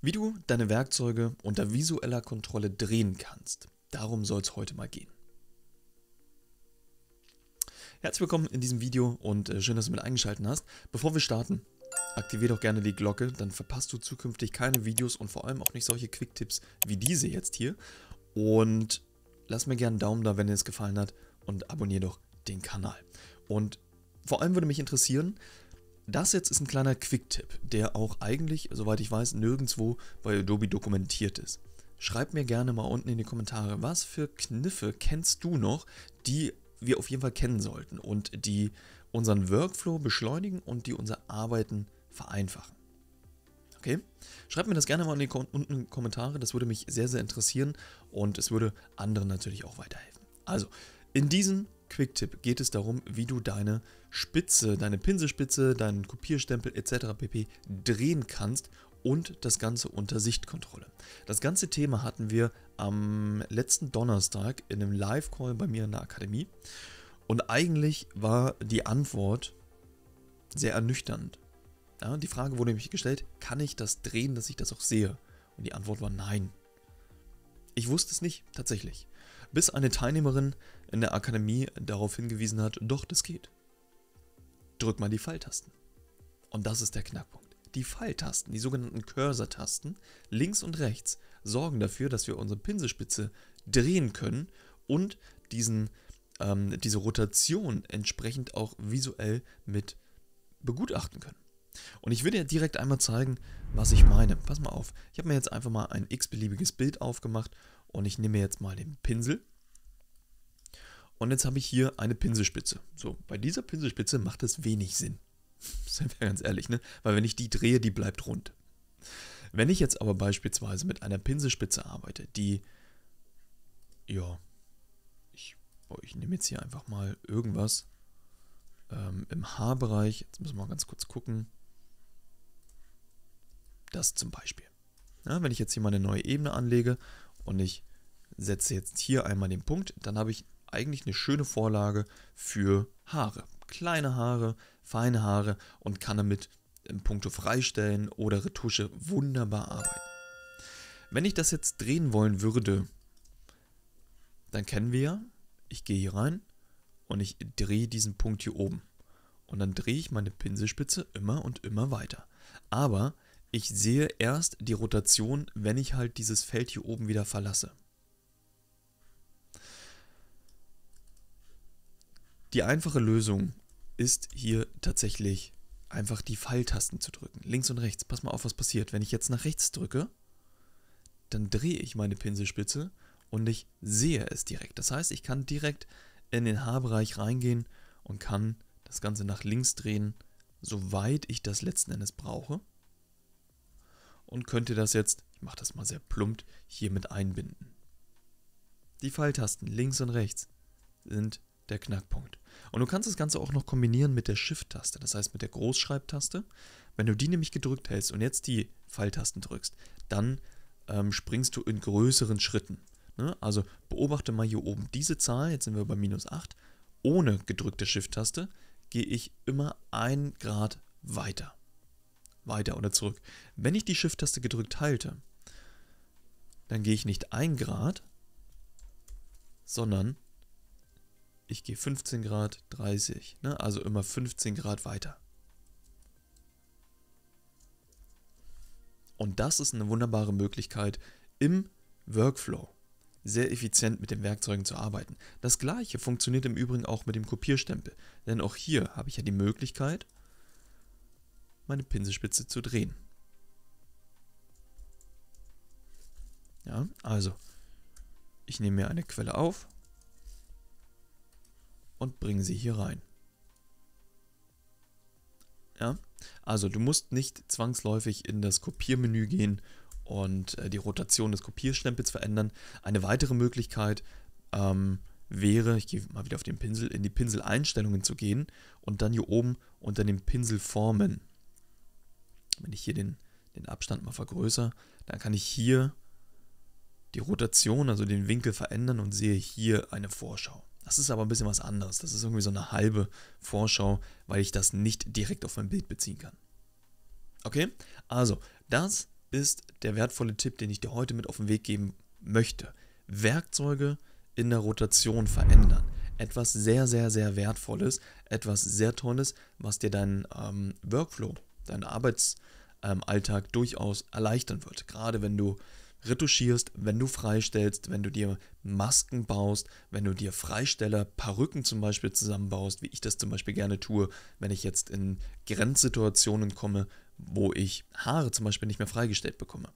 Wie du deine Werkzeuge unter visueller Kontrolle drehen kannst. Darum soll es heute mal gehen. Herzlich willkommen in diesem Video und äh, schön, dass du mit eingeschaltet hast. Bevor wir starten, aktiviere doch gerne die Glocke, dann verpasst du zukünftig keine Videos und vor allem auch nicht solche Quicktipps wie diese jetzt hier. Und lass mir gerne einen Daumen da, wenn dir es gefallen hat und abonniere doch den Kanal. Und vor allem würde mich interessieren, das jetzt ist ein kleiner Quick-Tipp, der auch eigentlich, soweit ich weiß, nirgendwo bei Adobe dokumentiert ist. Schreib mir gerne mal unten in die Kommentare, was für Kniffe kennst du noch, die wir auf jeden Fall kennen sollten und die unseren Workflow beschleunigen und die unser Arbeiten vereinfachen. Okay? Schreib mir das gerne mal in die Ko unten in die Kommentare, das würde mich sehr, sehr interessieren und es würde anderen natürlich auch weiterhelfen. Also, in diesem Quicktip geht es darum, wie du deine Spitze, deine Pinselspitze, deinen Kopierstempel etc. pp. drehen kannst und das Ganze unter Sichtkontrolle. Das ganze Thema hatten wir am letzten Donnerstag in einem Live-Call bei mir in der Akademie und eigentlich war die Antwort sehr ernüchternd. Ja, die Frage wurde nämlich gestellt, kann ich das drehen, dass ich das auch sehe? Und die Antwort war nein. Ich wusste es nicht, tatsächlich. Bis eine Teilnehmerin in der Akademie darauf hingewiesen hat, doch, das geht. Drück mal die Pfeiltasten. Und das ist der Knackpunkt. Die Pfeiltasten, die sogenannten Cursor-Tasten, links und rechts, sorgen dafür, dass wir unsere Pinselspitze drehen können und diesen, ähm, diese Rotation entsprechend auch visuell mit begutachten können. Und ich will dir direkt einmal zeigen, was ich meine. Pass mal auf, ich habe mir jetzt einfach mal ein x-beliebiges Bild aufgemacht und ich nehme jetzt mal den Pinsel und jetzt habe ich hier eine Pinselspitze. So, bei dieser Pinselspitze macht es wenig Sinn. Seien wir ganz ehrlich, ne? Weil wenn ich die drehe, die bleibt rund. Wenn ich jetzt aber beispielsweise mit einer Pinselspitze arbeite, die, ja, ich, ich nehme jetzt hier einfach mal irgendwas ähm, im Haarbereich. Jetzt müssen wir mal ganz kurz gucken. Das zum Beispiel. Ja, wenn ich jetzt hier mal eine neue Ebene anlege und ich setze jetzt hier einmal den Punkt, dann habe ich eigentlich eine schöne Vorlage für Haare. Kleine Haare, feine Haare und kann damit in ähm, puncto Freistellen oder Retusche wunderbar arbeiten. Wenn ich das jetzt drehen wollen würde, dann kennen wir ja, ich gehe hier rein und ich drehe diesen Punkt hier oben. Und dann drehe ich meine Pinselspitze immer und immer weiter. Aber ich sehe erst die Rotation, wenn ich halt dieses Feld hier oben wieder verlasse. Die einfache Lösung ist hier tatsächlich einfach die Pfeiltasten zu drücken. Links und rechts. Pass mal auf, was passiert. Wenn ich jetzt nach rechts drücke, dann drehe ich meine Pinselspitze und ich sehe es direkt. Das heißt, ich kann direkt in den Haarbereich reingehen und kann das Ganze nach links drehen, soweit ich das letzten Endes brauche. Und könnte das jetzt, ich mache das mal sehr plumpt, hier mit einbinden. Die Pfeiltasten links und rechts sind der Knackpunkt. Und du kannst das Ganze auch noch kombinieren mit der Shift-Taste, das heißt mit der Großschreibtaste. Wenn du die nämlich gedrückt hältst und jetzt die Pfeiltasten drückst, dann ähm, springst du in größeren Schritten. Ne? Also beobachte mal hier oben diese Zahl, jetzt sind wir bei minus 8. Ohne gedrückte Shift-Taste gehe ich immer ein Grad weiter. Weiter oder zurück. Wenn ich die Shift-Taste gedrückt halte, dann gehe ich nicht ein Grad, sondern ich gehe 15 Grad, 30, ne? also immer 15 Grad weiter. Und das ist eine wunderbare Möglichkeit im Workflow sehr effizient mit den Werkzeugen zu arbeiten. Das gleiche funktioniert im Übrigen auch mit dem Kopierstempel, denn auch hier habe ich ja die Möglichkeit, meine Pinselspitze zu drehen. Ja, also ich nehme mir eine Quelle auf und bringe sie hier rein. Ja? Also du musst nicht zwangsläufig in das Kopiermenü gehen und äh, die Rotation des Kopierstempels verändern. Eine weitere Möglichkeit ähm, wäre, ich gehe mal wieder auf den Pinsel, in die Pinseleinstellungen zu gehen und dann hier oben unter den Pinselformen. Wenn ich hier den, den Abstand mal vergrößere, dann kann ich hier die Rotation, also den Winkel verändern und sehe hier eine Vorschau. Das ist aber ein bisschen was anderes. Das ist irgendwie so eine halbe Vorschau, weil ich das nicht direkt auf mein Bild beziehen kann. Okay, also das ist der wertvolle Tipp, den ich dir heute mit auf den Weg geben möchte. Werkzeuge in der Rotation verändern. Etwas sehr, sehr, sehr Wertvolles, etwas sehr Tolles, was dir deinen ähm, Workflow, deinen Arbeitsalltag ähm, durchaus erleichtern wird. Gerade wenn du retuschierst, wenn du freistellst, wenn du dir Masken baust, wenn du dir Freisteller, Perücken zum Beispiel zusammenbaust, wie ich das zum Beispiel gerne tue, wenn ich jetzt in Grenzsituationen komme, wo ich Haare zum Beispiel nicht mehr freigestellt bekomme.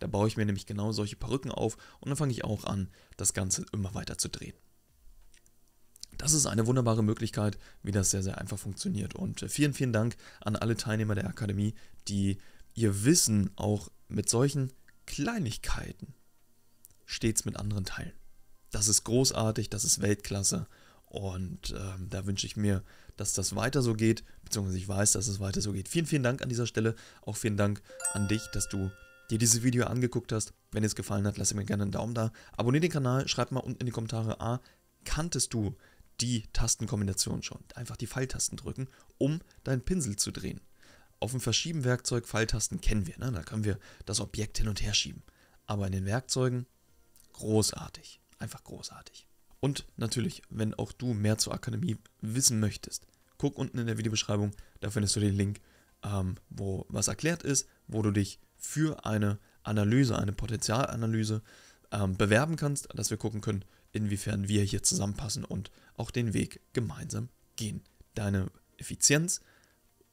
Da baue ich mir nämlich genau solche Perücken auf und dann fange ich auch an, das Ganze immer weiter zu drehen. Das ist eine wunderbare Möglichkeit, wie das sehr, sehr einfach funktioniert. Und äh, vielen, vielen Dank an alle Teilnehmer der Akademie, die ihr Wissen auch mit solchen Kleinigkeiten stets mit anderen teilen. Das ist großartig, das ist Weltklasse und ähm, da wünsche ich mir, dass das weiter so geht, beziehungsweise ich weiß, dass es weiter so geht. Vielen, vielen Dank an dieser Stelle, auch vielen Dank an dich, dass du dir dieses Video angeguckt hast. Wenn es gefallen hat, lass mir gerne einen Daumen da. Abonnier den Kanal, schreib mal unten in die Kommentare, A, kanntest du die Tastenkombination schon? Einfach die Pfeiltasten drücken, um deinen Pinsel zu drehen. Auf dem Verschieben-Werkzeug Pfeiltasten kennen wir, ne? da können wir das Objekt hin und her schieben. Aber in den Werkzeugen großartig, einfach großartig. Und natürlich, wenn auch du mehr zur Akademie wissen möchtest, guck unten in der Videobeschreibung, da findest du den Link, ähm, wo was erklärt ist, wo du dich für eine Analyse, eine Potenzialanalyse ähm, bewerben kannst, dass wir gucken können, inwiefern wir hier zusammenpassen und auch den Weg gemeinsam gehen. Deine Effizienz,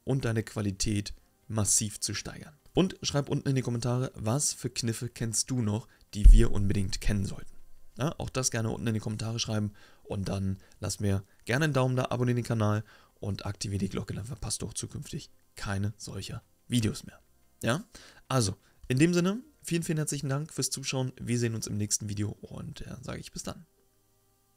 und deine Qualität massiv zu steigern. Und schreib unten in die Kommentare, was für Kniffe kennst du noch, die wir unbedingt kennen sollten. Ja, auch das gerne unten in die Kommentare schreiben und dann lass mir gerne einen Daumen da, abonniere den Kanal und aktiviere die Glocke, dann verpasst du auch zukünftig keine solcher Videos mehr. Ja, also in dem Sinne, vielen, vielen herzlichen Dank fürs Zuschauen. Wir sehen uns im nächsten Video und ja, sage ich bis dann.